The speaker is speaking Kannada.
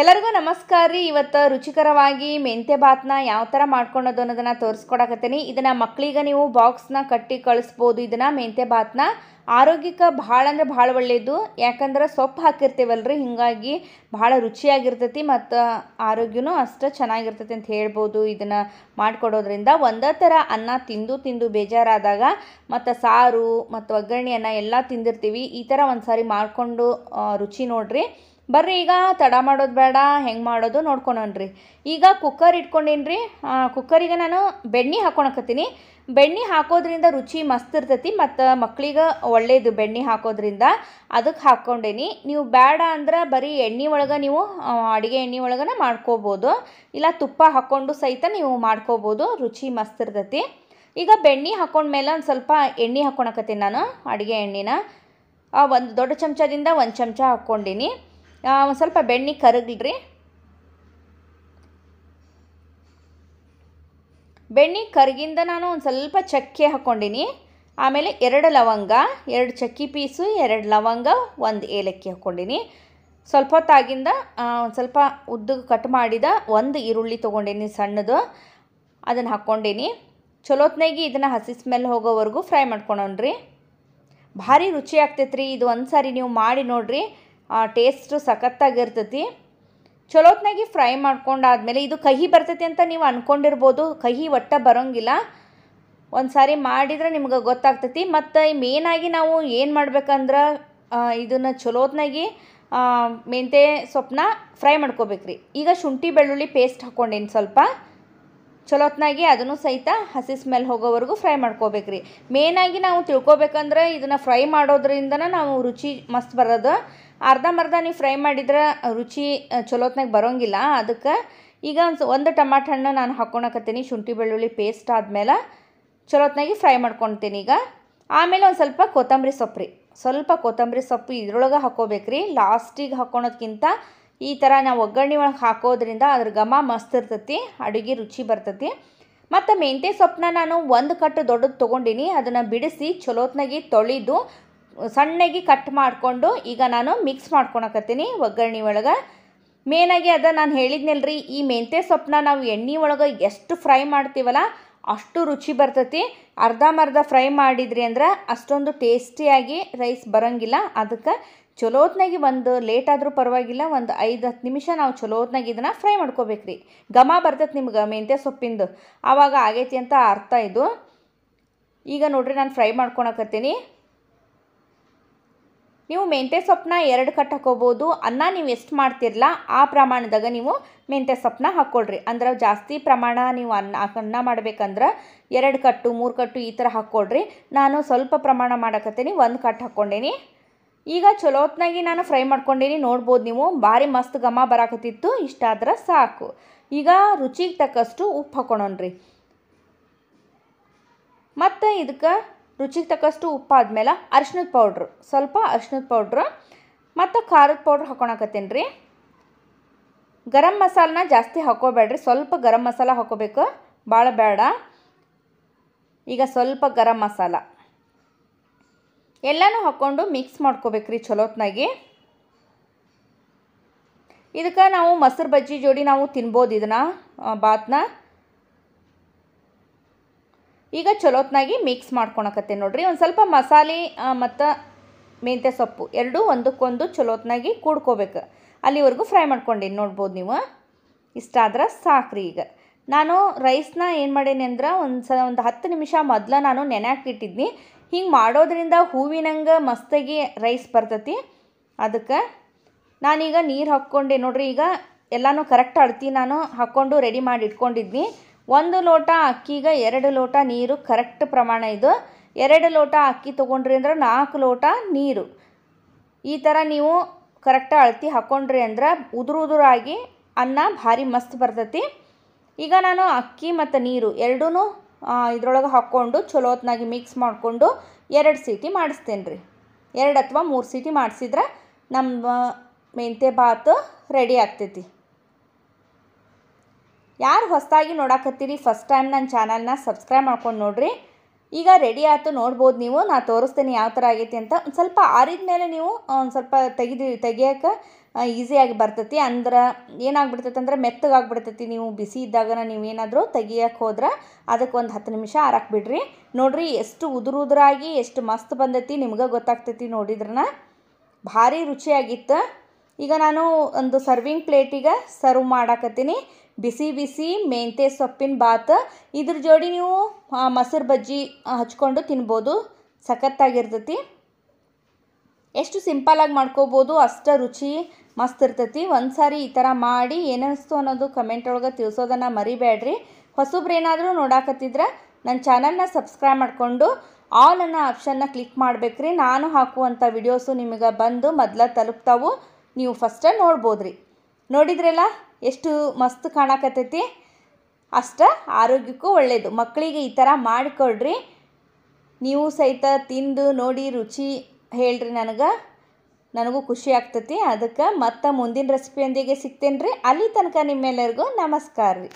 ಎಲ್ಲರಿಗೂ ನಮಸ್ಕಾರ ರೀ ಇವತ್ತು ರುಚಿಕರವಾಗಿ ಮೆಂತ್ಯ ಬಾತ್ನ ಯಾವ ಥರ ಮಾಡ್ಕೊಳೋದು ಅನ್ನೋದನ್ನು ತೋರಿಸ್ಕೊಡಕತ್ತೀನಿ ಇದನ್ನು ಮಕ್ಕಳಿಗೆ ನೀವು ಬಾಕ್ಸ್ನ ಕಟ್ಟಿ ಕಳಿಸ್ಬೋದು ಇದನ್ನು ಮೆಂತ್ಯ ಬಾತ್ನ ಆರೋಗ್ಯಕ್ಕೆ ಭಾಳ ಅಂದರೆ ಭಾಳ ಒಳ್ಳೆಯದು ಯಾಕಂದ್ರೆ ಸೊಪ್ಪು ಹಾಕಿರ್ತೀವಲ್ರಿ ಹೀಗಾಗಿ ಭಾಳ ರುಚಿಯಾಗಿರ್ತೈತಿ ಮತ್ತು ಆರೋಗ್ಯನೂ ಅಷ್ಟು ಚೆನ್ನಾಗಿರ್ತೈತಿ ಅಂತ ಹೇಳ್ಬೋದು ಇದನ್ನು ಮಾಡಿಕೊಡೋದ್ರಿಂದ ಒಂದೇ ಥರ ಅನ್ನ ತಿಂದು ತಿಂದು ಬೇಜಾರಾದಾಗ ಮತ್ತು ಸಾರು ಮತ್ತು ಒಗ್ಗರಣೆ ಅನ್ನ ಎಲ್ಲ ತಿಂದಿರ್ತೀವಿ ಈ ಥರ ಒಂದು ಸಾರಿ ಮಾಡಿಕೊಂಡು ರುಚಿ ನೋಡಿರಿ ಬರ್ರಿ ಈಗ ತಡ ಮಾಡೋದು ಬೇಡ ಹೆಂಗೆ ಮಾಡೋದು ನೋಡ್ಕೊಳನ್ರಿ ಈಗ ಕುಕ್ಕರ್ ಇಟ್ಕೊಂಡೀನಿ ಕುಕ್ಕರಿಗೆ ನಾನು ಬೆಣ್ಣೆ ಹಾಕೊಳಕತ್ತೀನಿ ಬೆಣ್ಣೆ ಹಾಕೋದ್ರಿಂದ ರುಚಿ ಮಸ್ತ್ ಇರ್ತೈತಿ ಮತ್ತು ಮಕ್ಳಿಗೆ ಒಳ್ಳೇದು ಬೆಣ್ಣೆ ಹಾಕೋದ್ರಿಂದ ಅದಕ್ಕೆ ಹಾಕ್ಕೊಂಡೇನಿ ನೀವು ಬೇಡ ಅಂದ್ರೆ ಬರೀ ಎಣ್ಣೆ ಒಳಗೆ ನೀವು ಅಡುಗೆ ಎಣ್ಣೆ ಒಳಗನ ಮಾಡ್ಕೋಬೋದು ಇಲ್ಲ ತುಪ್ಪ ಹಾಕ್ಕೊಂಡು ಸಹಿತ ನೀವು ಮಾಡ್ಕೋಬೋದು ರುಚಿ ಮಸ್ತ್ ಇರ್ತೈತಿ ಈಗ ಬೆಣ್ಣೆ ಹಾಕೊಂಡ್ಮೇಲೆ ಒಂದು ಸ್ವಲ್ಪ ಎಣ್ಣೆ ಹಾಕ್ಕೊಳಕತ್ತೀನಿ ನಾನು ಅಡುಗೆ ಎಣ್ಣೆನ ಒಂದು ದೊಡ್ಡ ಚಮಚದಿಂದ ಒಂದು ಚಮಚ ಹಾಕ್ಕೊಂಡೀನಿ ಒಂದು ಸ್ವಲ್ಪ ಬೆಣ್ಣೆ ಕರಗಲ್ರಿ ಬೆಣ್ಣೆ ಕರಗಿಂದ ನಾನು ಒಂದು ಸ್ವಲ್ಪ ಚಕ್ಕೆ ಹಾಕ್ಕೊಂಡಿನಿ ಆಮೇಲೆ ಎರಡು ಲವಂಗ ಎರಡು ಚಕ್ಕಿ ಪೀಸು ಎರಡು ಲವಂಗ ಒಂದು ಏಲಕ್ಕಿ ಹಾಕ್ಕೊಂಡಿನಿ ಸ್ವಲ್ಪ ಹೊತ್ತಾಗಿಂದ ಒಂದು ಸ್ವಲ್ಪ ಉದ್ದ ಕಟ್ ಮಾಡಿದ ಒಂದು ಈರುಳ್ಳಿ ತೊಗೊಂಡಿನಿ ಸಣ್ಣದು ಅದನ್ನು ಹಾಕ್ಕೊಂಡಿನಿ ಚಲೋತ್ನಾಗಿ ಇದನ್ನು ಹಸಿ ಸ್ಮೆಲ್ ಹೋಗೋವರೆಗೂ ಫ್ರೈ ರೀ ಭಾರಿ ರುಚಿ ಆಗ್ತೈತ್ರಿ ಇದು ಒಂದು ಸಾರಿ ನೀವು ಮಾಡಿ ನೋಡಿರಿ ಟೇಸ್ಟು ಸಖತ್ತಾಗಿರ್ತೈತಿ ಚಲೋತ್ನಾಗಿ ಫ್ರೈ ಮಾಡ್ಕೊಂಡಾದಮೇಲೆ ಇದು ಕಹಿ ಬರ್ತೈತಿ ಅಂತ ನೀವು ಅಂದ್ಕೊಂಡಿರ್ಬೋದು ಕಹಿ ಒಟ್ಟ ಬರೋಂಗಿಲ್ಲ ಒಂದು ಸಾರಿ ಮಾಡಿದರೆ ನಿಮ್ಗೆ ಗೊತ್ತಾಗ್ತೈತಿ ಮತ್ತು ಮೇನಾಗಿ ನಾವು ಏನು ಮಾಡ್ಬೇಕಂದ್ರೆ ಇದನ್ನು ಚಲೋತ್ನಾಗಿ ಮೆಂತೆ ಸೊಪ್ಪನ್ನ ಫ್ರೈ ಮಾಡ್ಕೋಬೇಕ್ರಿ ಈಗ ಶುಂಠಿ ಬೆಳ್ಳುಳ್ಳಿ ಪೇಸ್ಟ್ ಹಾಕ್ಕೊಂಡೇನು ಸ್ವಲ್ಪ ಚಲೋತ್ನಾಗಿ ಅದನ್ನು ಸಹಿತ ಹಸಿ ಸ್ಮೆಲ್ ಹೋಗೋವರೆಗೂ ಫ್ರೈ ಮಾಡ್ಕೋಬೇಕ್ರಿ ಮೇನಾಗಿ ನಾವು ತಿಳ್ಕೊಬೇಕಂದ್ರೆ ಇದನ್ನು ಫ್ರೈ ಮಾಡೋದ್ರಿಂದನೇ ನಾವು ರುಚಿ ಮಸ್ತ್ ಬರೋದು ಅರ್ಧಂಬರ್ಧ ನೀವು ಫ್ರೈ ಮಾಡಿದ್ರೆ ರುಚಿ ಚಲೋತ್ನಾಗ ಬರೋಂಗಿಲ್ಲ ಅದಕ್ಕೆ ಈಗ ಒಂದು ಒಂದು ಟಮಾಟ ಹಣ್ಣು ನಾನು ಹಾಕ್ಕೊಳಕತ್ತೀನಿ ಶುಂಠಿ ಬೆಳ್ಳುಳ್ಳಿ ಪೇಸ್ಟ್ ಆದಮೇಲೆ ಚಲೋತ್ನಾಗಿ ಫ್ರೈ ಮಾಡ್ಕೊತೀನಿ ಈಗ ಆಮೇಲೆ ಒಂದು ಸ್ವಲ್ಪ ಕೊತ್ತಂಬರಿ ಸೊಪ್ಪು ರೀ ಸ್ವಲ್ಪ ಕೊತ್ತಂಬರಿ ಸೊಪ್ಪು ಇದ್ರೊಳಗೆ ರೀ ಲಾಸ್ಟಿಗೆ ಹಾಕ್ಕೊಳೋದ್ಕಿಂತ ಈ ಥರ ನಾವು ಒಗ್ಗರಣೆ ಒಳಗೆ ಹಾಕೋದ್ರಿಂದ ಅದ್ರ ಘಮ ಮಸ್ತ್ ಇರ್ತೈತಿ ಅಡುಗೆ ರುಚಿ ಬರ್ತೈತಿ ಮತ್ತು ಮೆಂತ್ಯೆ ಸೊಪ್ಪನ್ನ ನಾನು ಒಂದು ಕಟ್ಟು ದೊಡ್ಡದು ತೊಗೊಂಡಿನಿ ಅದನ್ನು ಬಿಡಿಸಿ ಚಲೋತ್ನಾಗಿ ತೊಳೆದು ಸಣ್ಣಗೆ ಕಟ್ ಮಾಡಿಕೊಂಡು ಈಗ ನಾನು ಮಿಕ್ಸ್ ಮಾಡ್ಕೊಳಕತ್ತೀನಿ ಒಗ್ಗರಣೆ ಒಳಗೆ ಮೇನಾಗಿ ಅದ ನಾನು ರೀ ಈ ಮೆಂತ್ಯ ಸೊಪ್ಪನ್ನ ನಾವು ಎಣ್ಣೆ ಒಳಗೆ ಎಷ್ಟು ಫ್ರೈ ಮಾಡ್ತೀವಲ್ಲ ಅಷ್ಟು ರುಚಿ ಬರ್ತೈತಿ ಮರ್ಧ ಫ್ರೈ ಮಾಡಿದ್ರಿ ಅಂದ್ರೆ ಅಷ್ಟೊಂದು ಟೇಸ್ಟಿಯಾಗಿ ರೈಸ್ ಬರೋಂಗಿಲ್ಲ ಅದಕ್ಕೆ ಚಲೋತ್ನಾಗಿ ಒಂದು ಲೇಟ್ ಆದರೂ ಪರವಾಗಿಲ್ಲ ಒಂದು ಐದು ಹತ್ತು ನಿಮಿಷ ನಾವು ಚಲೋತ್ನಾಗಿ ಇದನ್ನು ಫ್ರೈ ರೀ ಘಮ ಬರ್ತೈತೆ ನಿಮ್ಗೆ ಮೆಂತ್ಯ ಸೊಪ್ಪಿಂದು ಆವಾಗ ಆಗೈತಿ ಅಂತ ಅರ್ಥ ಇದು ಈಗ ನೋಡ್ರಿ ನಾನು ಫ್ರೈ ಮಾಡ್ಕೊಳಕತ್ತೀನಿ ನೀವು ಮೆಂತ್ಯ ಸೊಪ್ಪನ್ನ ಎರಡು ಕಟ್ ಹಾಕೋಬೋದು ಅನ್ನ ನೀವು ಎಷ್ಟು ಮಾಡ್ತಿರಲ್ಲ ಆ ಪ್ರಮಾಣದಾಗ ನೀವು ಮೆಂತ್ಯ ಸೊಪ್ಪನ್ನ ಹಾಕ್ಕೊಳ್ರಿ ಅಂದ್ರೆ ಜಾಸ್ತಿ ಪ್ರಮಾಣ ನೀವು ಅನ್ನ ಅನ್ನ ಮಾಡ್ಬೇಕಂದ್ರೆ ಎರಡು ಕಟ್ಟು ಮೂರು ಕಟ್ಟು ಈ ಥರ ಹಾಕ್ಕೊಳ್ರಿ ನಾನು ಸ್ವಲ್ಪ ಪ್ರಮಾಣ ಮಾಡಕತ್ತೀನಿ ಒಂದು ಕಟ್ ಹಾಕ್ಕೊಂಡೇನಿ ಈಗ ಚಲೋತ್ನಾಗಿ ನಾನು ಫ್ರೈ ಮಾಡ್ಕೊಂಡೇನಿ ನೋಡ್ಬೋದು ನೀವು ಭಾರಿ ಮಸ್ತ್ ಘಮ ಬರಾಕತ್ತಿತ್ತು ಆದ್ರೆ ಸಾಕು ಈಗ ರುಚಿಗೆ ತಕ್ಕಷ್ಟು ಉಪ್ಪು ಹಾಕೊಂಡ್ರಿ ಮತ್ತು ಇದಕ್ಕೆ ರುಚಿಗೆ ತಕ್ಕಷ್ಟು ಉಪ್ಪಾದ್ಮೇಲೆ ಅರ್ಶಿನದ ಪೌಡ್ರು ಸ್ವಲ್ಪ ಅರ್ಶಿನದ ಪೌಡ್ರು ಮತ್ತು ಖಾರದ ಪೌಡ್ರ್ ಹಾಕೊಳಕತ್ತೀನಿ ರೀ ಗರಂ ಮಸಾಲನ ಜಾಸ್ತಿ ಹಾಕೋಬೇಡ್ರಿ ಸ್ವಲ್ಪ ಗರಂ ಮಸಾಲ ಹಾಕೋಬೇಕು ಭಾಳ ಬೇಡ ಈಗ ಸ್ವಲ್ಪ ಗರಂ ಮಸಾಲ ಎಲ್ಲನೂ ಹಾಕ್ಕೊಂಡು ಮಿಕ್ಸ್ ಮಾಡ್ಕೋಬೇಕ್ರಿ ಚಲೋತ್ನಾಗಿ ಇದಕ್ಕೆ ನಾವು ಮೊಸರು ಬಜ್ಜಿ ಜೋಡಿ ನಾವು ತಿನ್ಬೋದು ಇದನ್ನ ಬಾತನ್ನ ಈಗ ಚಲೋತ್ನಾಗಿ ಮಿಕ್ಸ್ ಮಾಡ್ಕೊಳಕತ್ತೆ ನೋಡ್ರಿ ಒಂದು ಸ್ವಲ್ಪ ಮಸಾಲೆ ಮತ್ತು ಮೆಂತ್ಯ ಸೊಪ್ಪು ಎರಡೂ ಒಂದಕ್ಕೊಂದು ಚಲೋತ್ನಾಗಿ ಕೂಡ್ಕೋಬೇಕು ಅಲ್ಲಿವರೆಗೂ ಫ್ರೈ ಮಾಡ್ಕೊಂಡೆ ನೋಡ್ಬೋದು ನೀವು ಇಷ್ಟಾದ್ರೆ ಸಾಕ್ರಿ ಈಗ ನಾನು ರೈಸ್ನ ಏನು ಮಾಡೀನಿ ಅಂದ್ರೆ ಒಂದು ಸ ಒಂದು ಹತ್ತು ನಿಮಿಷ ಮೊದಲು ನಾನು ನೆನೆ ಹಾಕಿಟ್ಟಿದ್ನಿ ಹಿಂಗೆ ಮಾಡೋದ್ರಿಂದ ಹೂವಿನಂಗೆ ಮಸ್ತಾಗಿ ರೈಸ್ ಬರ್ತತಿ ಅದಕ್ಕೆ ನಾನೀಗ ನೀರು ಹಾಕ್ಕೊಂಡೆ ನೋಡ್ರಿ ಈಗ ಎಲ್ಲನೂ ಕರೆಕ್ಟ್ ಅಳ್ತಿ ನಾನು ಹಾಕ್ಕೊಂಡು ರೆಡಿ ಮಾಡಿ ಇಟ್ಕೊಂಡಿದ್ನಿ ಒಂದು ಲೋಟ ಅಕ್ಕಿಗೆ ಎರಡು ಲೋಟ ನೀರು ಕರೆಕ್ಟ್ ಪ್ರಮಾಣ ಇದು ಎರಡು ಲೋಟ ಅಕ್ಕಿ ತೊಗೊಂಡ್ರಿ ಅಂದ್ರೆ ನಾಲ್ಕು ಲೋಟ ನೀರು ಈ ಥರ ನೀವು ಕರೆಕ್ಟಾಗಿ ಅಳತಿ ಹಾಕ್ಕೊಂಡ್ರಿ ಅಂದ್ರೆ ಉದುರು ಉದುರಾಗಿ ಅನ್ನ ಭಾರಿ ಮಸ್ತ್ ಬರ್ತೈತಿ ಈಗ ನಾನು ಅಕ್ಕಿ ಮತ್ತು ನೀರು ಎರಡೂ ಇದ್ರೊಳಗೆ ಹಾಕ್ಕೊಂಡು ಚಲೋತ್ನಾಗಿ ಮಿಕ್ಸ್ ಮಾಡಿಕೊಂಡು ಎರಡು ಸೀಟಿ ಮಾಡಿಸ್ತೇನೆ ರೀ ಎರಡು ಅಥವಾ ಮೂರು ಸೀಟಿ ಮಾಡಿಸಿದ್ರೆ ನಮ್ಮ ಮೆಂತ್ಯ ಭಾತು ರೆಡಿ ಆಗ್ತೈತಿ ಯಾರು ಹೊಸದಾಗಿ ನೋಡಾಕತ್ತೀರಿ ಫಸ್ಟ್ ಟೈಮ್ ನನ್ನ ಚಾನಲ್ನ ಸಬ್ಸ್ಕ್ರೈಬ್ ಮಾಡ್ಕೊಂಡು ನೋಡಿರಿ ಈಗ ರೆಡಿ ಆಯಿತು ನೋಡ್ಬೋದು ನೀವು ನಾ ತೋರಿಸ್ತೀನಿ ಯಾವ ಥರ ಆಗೈತಿ ಅಂತ ಒಂದು ಸ್ವಲ್ಪ ಆರಿದ ಮೇಲೆ ನೀವು ಒಂದು ಸ್ವಲ್ಪ ತೆಗೆದಿ ತೆಗಿಯೋಕೆ ಈಸಿಯಾಗಿ ಬರ್ತೈತಿ ಅಂದ್ರೆ ಏನಾಗ್ಬಿಡ್ತೈತೆ ಅಂದ್ರೆ ಮೆತ್ತಗಾಗ್ಬಿಡ್ತೈತಿ ನೀವು ಬಿಸಿ ಇದ್ದಾಗ ನೀವು ಏನಾದರೂ ತೆಗಿಯೋಕೆ ಹೋದ್ರೆ ಅದಕ್ಕೆ ಒಂದು ಹತ್ತು ನಿಮಿಷ ಹಾರಾಕ್ಬಿಡ್ರಿ ಬಿಡ್ರಿ ನೋಡಿರಿ ಎಷ್ಟು ಉದುರಾಗಿ ಎಷ್ಟು ಮಸ್ತ್ ಬಂದೈತಿ ನಿಮ್ಗೆ ಗೊತ್ತಾಗ್ತೈತಿ ನೋಡಿದ್ರನ ಭಾರಿ ರುಚಿಯಾಗಿತ್ತು ಈಗ ನಾನು ಒಂದು ಸರ್ವಿಂಗ್ ಪ್ಲೇಟಿಗೆ ಸರ್ವ್ ಮಾಡಾಕತ್ತೀನಿ ಬಿಸಿ ಬಿಸಿ ಮೆಂತೆ ಸೊಪ್ಪಿನ ಬಾತ್ ಇದ್ರ ಜೋಡಿ ನೀವು ಮೊಸರು ಬಜ್ಜಿ ಹಚ್ಕೊಂಡು ತಿನ್ಬೋದು ಸಖತ್ತಾಗಿರ್ತೈತಿ ಎಷ್ಟು ಸಿಂಪಲಾಗಿ ಮಾಡ್ಕೋಬೋದು ಅಷ್ಟು ರುಚಿ ಮಸ್ತ್ ಇರ್ತೈತಿ ಒಂದು ಸಾರಿ ಈ ಥರ ಮಾಡಿ ಏನಿಸ್ತು ಅನ್ನೋದು ಕಮೆಂಟ್ ಒಳಗೆ ತಿಳಿಸೋದನ್ನು ಮರಿಬೇಡ್ರಿ ಹೊಸಬ್ರೇನಾದರೂ ನೋಡಾಕತ್ತಿದ್ರೆ ನನ್ನ ಚಾನಲ್ನ ಸಬ್ಸ್ಕ್ರೈಬ್ ಮಾಡಿಕೊಂಡು ಆಲ್ ಅನ್ನೋ ಆಪ್ಷನ್ನ ಕ್ಲಿಕ್ ಮಾಡಬೇಕ್ರಿ ನಾನು ಹಾಕುವಂಥ ವಿಡಿಯೋಸು ನಿಮಗೆ ಬಂದು ಮೊದಲ ತಲುಪ್ತಾವು ನೀವು ಫಸ್ಟೇ ನೋಡ್ಬೋದ್ರಿ ನೋಡಿದ್ರಲ್ಲ ಎಷ್ಟು ಮಸ್ತ್ ಕಾಣಕತ್ತೈತಿ ಅಷ್ಟ ಆರೋಗ್ಯಕ್ಕೂ ಒಳ್ಳೆಯದು ಮಕ್ಕಳಿಗೆ ಈ ಥರ ಮಾಡಿಕೊಡ್ರಿ ನೀವು ಸಹಿತ ತಿಂದು ನೋಡಿ ರುಚಿ ಹೇಳ್ರಿ ನನಗೆ ನನಗೂ ಖುಷಿ ಆಗ್ತೈತಿ ಅದಕ್ಕೆ ಮತ್ತೆ ಮುಂದಿನ ರೆಸಿಪಿಯೊಂದಿಗೆ ಸಿಗ್ತೇನೆ ರೀ ಅಲ್ಲಿ ತನಕ ನಿಮ್ಮೆಲ್ಲರಿಗೂ ನಮಸ್ಕಾರ ರೀ